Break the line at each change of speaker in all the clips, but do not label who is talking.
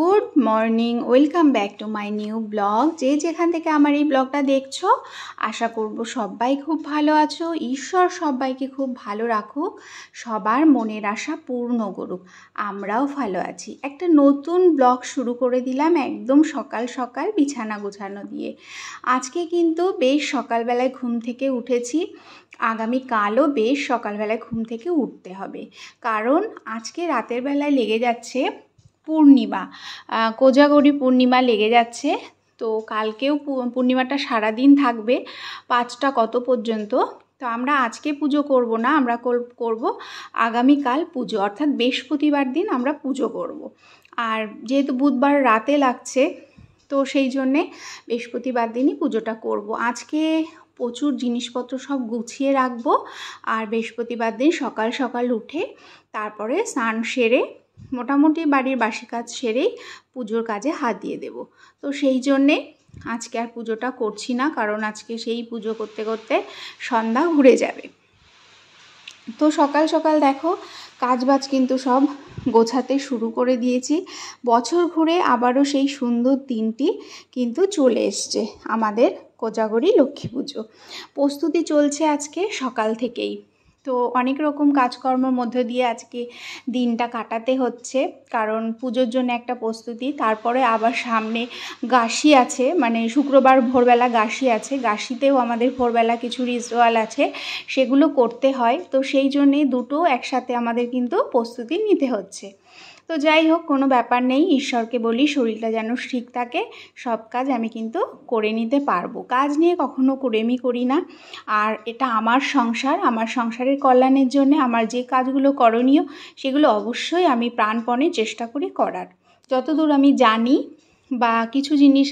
Good morning welcome back to my new blog যে যেখান থেকে আমার এই ব্লগটা দেখছো আশা করব সবাই খুব ভালো আছো ঈশ্বর সবাইকে খুব ভালো রাখুক সবার মনের আশা পূর্ণ করুক আমরাও ভালো আছি একটা নতুন ব্লগ শুরু করে দিলাম একদম সকাল সকাল বিছানা গোছানো দিয়ে আজকে কিন্তু বেশ সকালবেলায় ঘুম থেকে উঠেছি আগামী কালও বেশ সকালবেলায় ঘুম থেকে উঠতে হবে কারণ আজকে রাতের বেলায় লেগে যাচ্ছে পূর্ণিমা কোজাগরি পূর্ণিমা লেগে যাচ্ছে তো কালকেও পূর্ণিমাটা সারা দিন থাকবে পাঁচটা কত পর্যন্ত তো আমরা আজকে পুজো করব না আমরা করব আগামীকাল পুজো অর্থাৎ বৃহস্পতিবার দিন আমরা পুজো করব। আর যেহেতু বুধবার রাতে লাগছে তো সেই জন্যে বৃহস্পতিবার দিনই পুজোটা করব। আজকে প্রচুর জিনিসপত্র সব গুছিয়ে রাখবো আর বৃহস্পতিবার দিন সকাল সকাল উঠে তারপরে স্নান সেরে মোটামুটি বাড়ির বাসি কাজ সেরেই পুজোর কাজে হাত দিয়ে দেব তো সেই জন্যে আজকে আর পুজোটা করছি না কারণ আজকে সেই পুজো করতে করতে সন্ধ্যা ঘুরে যাবে তো সকাল সকাল দেখো কাজ বাজ কিন্তু সব গোছাতে শুরু করে দিয়েছি বছর ঘুরে আবারও সেই সুন্দর দিনটি কিন্তু চলে এসছে আমাদের কোজাগরি লক্ষ্মী পুজো প্রস্তুতি চলছে আজকে সকাল থেকেই তো অনেক রকম কাজকর্মর মধ্য দিয়ে আজকে দিনটা কাটাতে হচ্ছে কারণ পুজোর জন্য একটা প্রস্তুতি তারপরে আবার সামনে গাশি আছে মানে শুক্রবার ভোরবেলা গাশি আছে গাশিতেও আমাদের ভোরবেলা কিছু রিচুয়াল আছে সেগুলো করতে হয় তো সেই জন্যে দুটো একসাথে আমাদের কিন্তু প্রস্তুতি নিতে হচ্ছে তো যাই হোক কোনো ব্যাপার নেই ঈশ্বরকে বলি শরীরটা যেন ঠিক থাকে সব কাজ আমি কিন্তু করে নিতে পারবো কাজ নিয়ে কখনো করেমি করি না আর এটা আমার সংসার আমার সংসারের কল্যাণের জন্য আমার যে কাজগুলো করণীয় সেগুলো অবশ্যই আমি প্রাণপণে চেষ্টা করি করার যতদূর আমি জানি বা কিছু জিনিস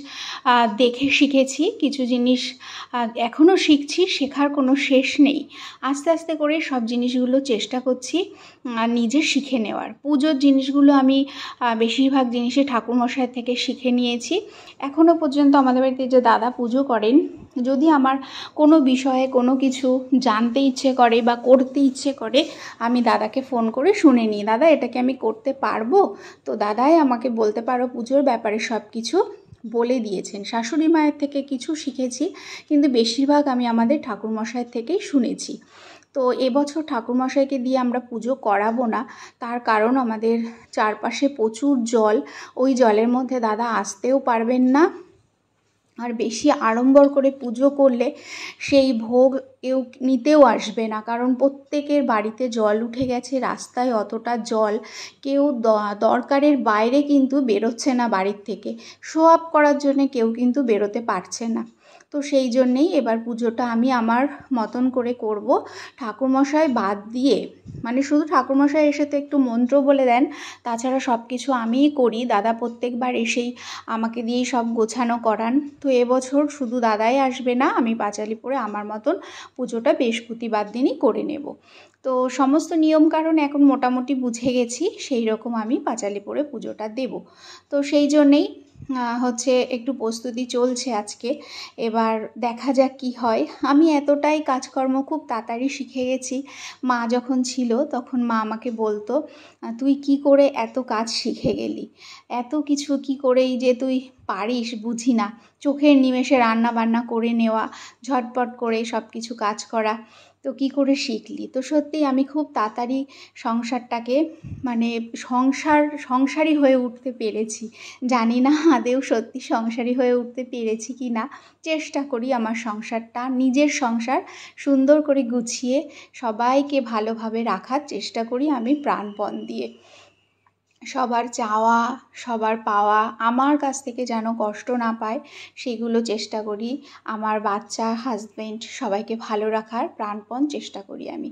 দেখে শিখেছি কিছু জিনিস এখনও শিখছি শেখার কোনো শেষ নেই আস্তে আস্তে করে সব জিনিসগুলো চেষ্টা করছি নিজে শিখে নেওয়ার পুজোর জিনিসগুলো আমি বেশিরভাগ জিনিসে ঠাকুরমশাই থেকে শিখে নিয়েছি এখনও পর্যন্ত আমাদের বাড়িতে যে দাদা পুজো করেন যদি আমার কোনো বিষয়ে কোনো কিছু জানতে ইচ্ছে করে বা করতে ইচ্ছে করে আমি দাদাকে ফোন করে শুনে নিই দাদা এটাকে আমি করতে পারবো তো দাদাই আমাকে বলতে পারো পুজোর ব্যাপারে সব কিছু বলে দিয়েছেন শাশুড়ি মায়ের থেকে কিছু শিখেছি কিন্তু বেশিরভাগ আমি আমাদের ঠাকুরমশাইয়ের থেকেই শুনেছি তো এবছর ঠাকুরমশাইকে দিয়ে আমরা পুজো করাবো না তার কারণ আমাদের চারপাশে প্রচুর জল ওই জলের মধ্যে দাদা আসতেও পারবেন না আর বেশি আড়ম্বর করে পুজো করলে সেই ভোগ কেউ নিতেও আসবে না কারণ প্রত্যেকের বাড়িতে জল উঠে গেছে রাস্তায় অতটা জল কেউ দরকারের বাইরে কিন্তু বেরোচ্ছে না বাড়ির থেকে শো অফ করার জন্যে কেউ কিন্তু বেরোতে পারছে না তো সেই জন্যেই এবার পুজোটা আমি আমার মতন করে করব ঠাকুরমশাই বাদ দিয়ে মানে শুধু ঠাকুরমশাই এসে তো একটু মন্ত্র বলে দেন তাছাড়া সব কিছু আমিই করি দাদা প্রত্যেকবার এসেই আমাকে দিয়েই সব গোছানো করান তো এবছর শুধু দাদাই আসবে না আমি পাঁচালি পরে আমার মতন পুজোটা বৃহস্পতিবার দিনই করে নেব তো সমস্ত নিয়মকানুন এখন মোটামুটি বুঝে গেছি সেই রকম আমি পাঁচালি পরে পুজোটা দেব তো সেই জন্যেই হচ্ছে একটু প্রস্তুতি চলছে আজকে এবার দেখা যাক কি হয় আমি এতটাই কাজকর্ম খুব তাড়াতাড়ি শিখে গেছি মা যখন ছিল তখন মা আমাকে বলতো তুই কি করে এত কাজ শিখে গেলি এত কিছু কি করেই যে তুই পারিস বুঝি না চোখের নিমেষে রান্না বান্না করে নেওয়া ঝটপট করে সব কিছু কাজ করা তো কি করে শিখলি তো সত্যি আমি খুব তাড়াতাড়ি সংসারটাকে মানে সংসার সংসারী হয়ে উঠতে পেরেছি জানি না আদেও সত্যি সংসারী হয়ে উঠতে পেরেছি কি না চেষ্টা করি আমার সংসারটা নিজের সংসার সুন্দর করে গুছিয়ে সবাইকে ভালোভাবে রাখার চেষ্টা করি আমি প্রাণপণ দিয়ে সবার চাওয়া সবার পাওয়া আমার কাছ থেকে যেন কষ্ট না পায় সেগুলো চেষ্টা করি আমার বাচ্চা হাজব্যান্ড সবাইকে ভালো রাখার প্রাণপণ চেষ্টা করি আমি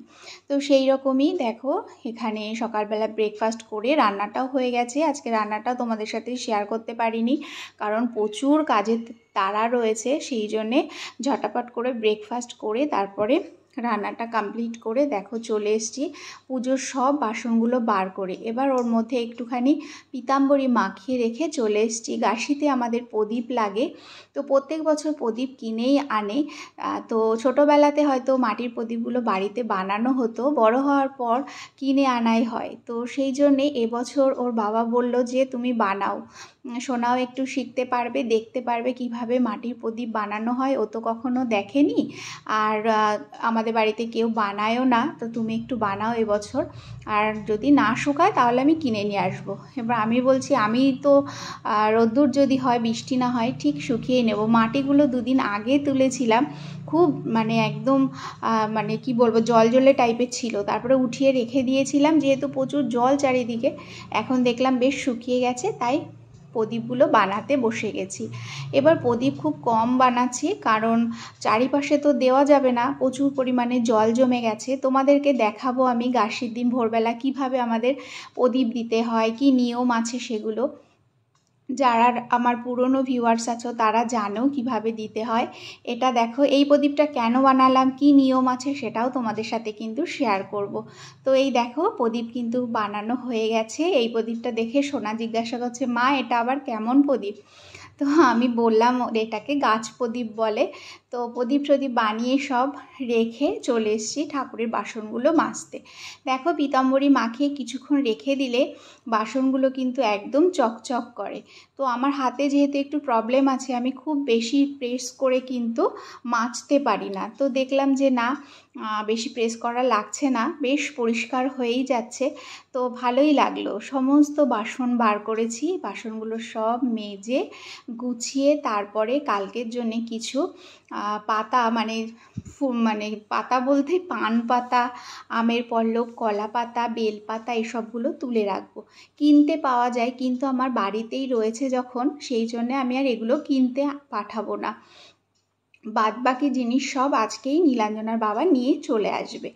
তো সেই রকমই দেখো এখানে সকালবেলা ব্রেকফাস্ট করে রান্নাটাও হয়ে গেছে আজকে রান্নাটা তোমাদের সাথে শেয়ার করতে পারিনি কারণ প্রচুর কাজের তারা রয়েছে সেই জন্যে ঝটাপট করে ব্রেকফাস্ট করে তারপরে রান্নাটা কমপ্লিট করে দেখো চলে এসছি পুজোর সব বাসনগুলো বার করে এবার ওর মধ্যে একটুখানি পিতাম্বরী মাখিয়ে রেখে চলে এসছি গাছিতে আমাদের প্রদীপ লাগে তো প্রত্যেক বছর প্রদীপ কিনেই আনে তো ছোটোবেলাতে হয়তো মাটির প্রদীপগুলো বাড়িতে বানানো হতো বড় হওয়ার পর কিনে আনাই হয় তো সেই জন্যে এবছর ওর বাবা বলল যে তুমি বানাও সোনাও একটু শিখতে পারবে দেখতে পারবে কিভাবে মাটির প্রদীপ বানানো হয় ও তো কখনো দেখেনি আর আমাদের বাড়িতে কেউ বানায়ও না তো তুমি একটু বানাও এবছর আর যদি না শুকায় তাহলে আমি কিনে নিয়ে আসবো এবার আমি বলছি আমি তো রোদ্দুর যদি হয় বৃষ্টি না হয় ঠিক শুকিয়ে নেব মাটিগুলো দুদিন আগে তুলেছিলাম খুব মানে একদম মানে কি বলবো জল জলে টাইপের ছিল তারপরে উঠিয়ে রেখে দিয়েছিলাম যেহেতু প্রচুর জল চারিদিকে এখন দেখলাম বেশ শুকিয়ে গেছে তাই প্রদীপগুলো বানাতে বসে গেছি এবার প্রদীপ খুব কম বানাচ্ছি কারণ চারিপাশে তো দেওয়া যাবে না প্রচুর পরিমাণে জল জমে গেছে তোমাদেরকে দেখাবো আমি গাছের দিন ভোরবেলা কিভাবে আমাদের প্রদীপ দিতে হয় কি নিয়ম আছে সেগুলো যারা আমার পুরনো ভিউয়ার্স আছো তারা জানো কিভাবে দিতে হয় এটা দেখো এই প্রদীপটা কেন বানালাম কি নিয়ম আছে সেটাও তোমাদের সাথে কিন্তু শেয়ার করব তো এই দেখো প্রদীপ কিন্তু বানানো হয়ে গেছে এই প্রদীপটা দেখে সোনা জিজ্ঞাসা করছে মা এটা আবার কেমন প্রদীপ তো আমি বললাম এটাকে গাছ প্রদীপ বলে তো প্রদীপ প্রদীপ বানিয়ে সব রেখে চলে এসেছি ঠাকুরের বাসনগুলো মাজতে দেখো পীতাম্বরী মাখিয়ে কিছুক্ষণ রেখে দিলে বাসনগুলো কিন্তু একদম চকচক করে তো আমার হাতে যেহেতু একটু প্রবলেম আছে আমি খুব বেশি প্রেস করে কিন্তু মাজতে পারি না তো দেখলাম যে না বেশি প্রেস করা লাগছে না বেশ পরিষ্কার হয়েই যাচ্ছে তো ভালোই লাগলো সমস্ত বাসন বার করেছি বাসনগুলো সব মেজে গুছিয়ে তারপরে কালকের জন্যে কিছু পাতা মানে মানে পাতা বলতে পান পাতা আমের পল্লব কলা পাতা বেল পাতা এসবগুলো তুলে রাখবো কিনতে পাওয়া যায় কিন্তু আমার বাড়িতেই রয়েছে যখন সেই জন্যে আমি আর এগুলো কিনতে পাঠাবো না বাদ বাকি জিনিস সব আজকেই নীলাঞ্জনার বাবা নিয়ে চলে আসবে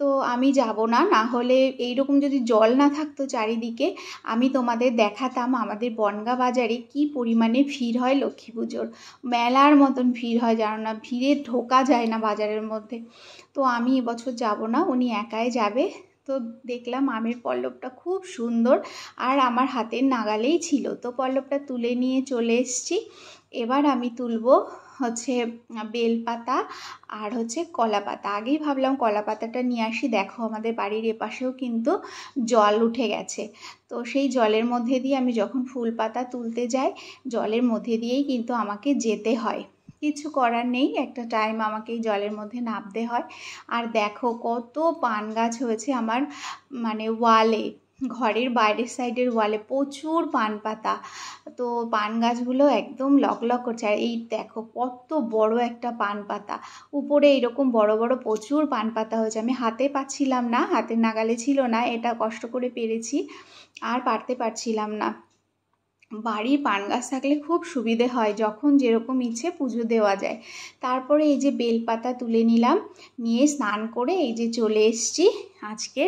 তো আমি যাব না না হলে এইরকম যদি জল না থাকতো চারিদিকে আমি তোমাদের দেখাতাম আমাদের বনগা বাজারে কি পরিমাণে ভিড় হয় লক্ষ্মী পুজোর মেলার মতন ভিড় হয় জানো না ভিড়ে ঢোকা যায় না বাজারের মধ্যে তো আমি এবছর যাব না উনি একাই যাবে তো দেখলাম আমের পল্লবটা খুব সুন্দর আর আমার হাতের নাগালেই ছিল তো পল্লবটা তুলে নিয়ে চলে এসছি এবার আমি তুলবো হচ্ছে বেলপাতা আর হচ্ছে কলা পাতা আগেই ভাবলাম কলা পাতাটা নিয়ে আসি দেখো আমাদের বাড়ির এপাশেও কিন্তু জল উঠে গেছে তো সেই জলের মধ্যে দিয়ে আমি যখন ফুল পাতা তুলতে যাই জলের মধ্যে দিয়েই কিন্তু আমাকে যেতে হয় কিছু করার নেই একটা টাইম আমাকে এই জলের মধ্যে নামতে হয় আর দেখো কত পান গাছ হয়েছে আমার মানে ওয়ালে ঘরের বাইরের সাইডের ওয়ালে প্রচুর পান পাতা তো পান গাছগুলো একদম লকলক করছে আর এই দেখো কত বড় একটা পান পাতা উপরে এইরকম বড় বড় প্রচুর পান পাতা হয়েছে আমি হাতে পাচ্ছিলাম না হাতের নাগালে ছিল না এটা কষ্ট করে পেরেছি আর পারতে পারছিলাম না বাড়ির পান গাছ থাকলে খুব সুবিধে হয় যখন যেরকম ইচ্ছে পুজো দেওয়া যায় তারপরে এই যে বেলপাতা তুলে নিলাম নিয়ে স্নান করে এই যে চলে এসছি আজকে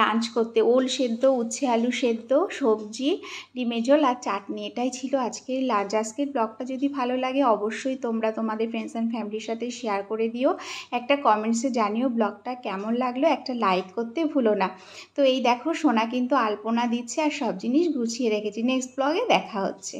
লাঞ্চ করতে ওল সেদ্ধ উচ্ছে আলু সেদ্ধ সবজি ডিমের ঝোল আর চাটনি এটাই ছিল আজকে লাঞ্চ আজকের ব্লগটা যদি ভালো লাগে অবশ্যই তোমরা তোমাদের ফ্রেন্ডস অ্যান্ড ফ্যামিলির সাথে শেয়ার করে দিও একটা কমেন্টসে জানিও ব্লগটা কেমন লাগলো একটা লাইক করতে ভুলো না তো এই দেখো সোনা কিন্তু আলপনা দিচ্ছে আর সব জিনিস গুছিয়ে রেখেছি নেক্সট ব্লগে দেখা হচ্ছে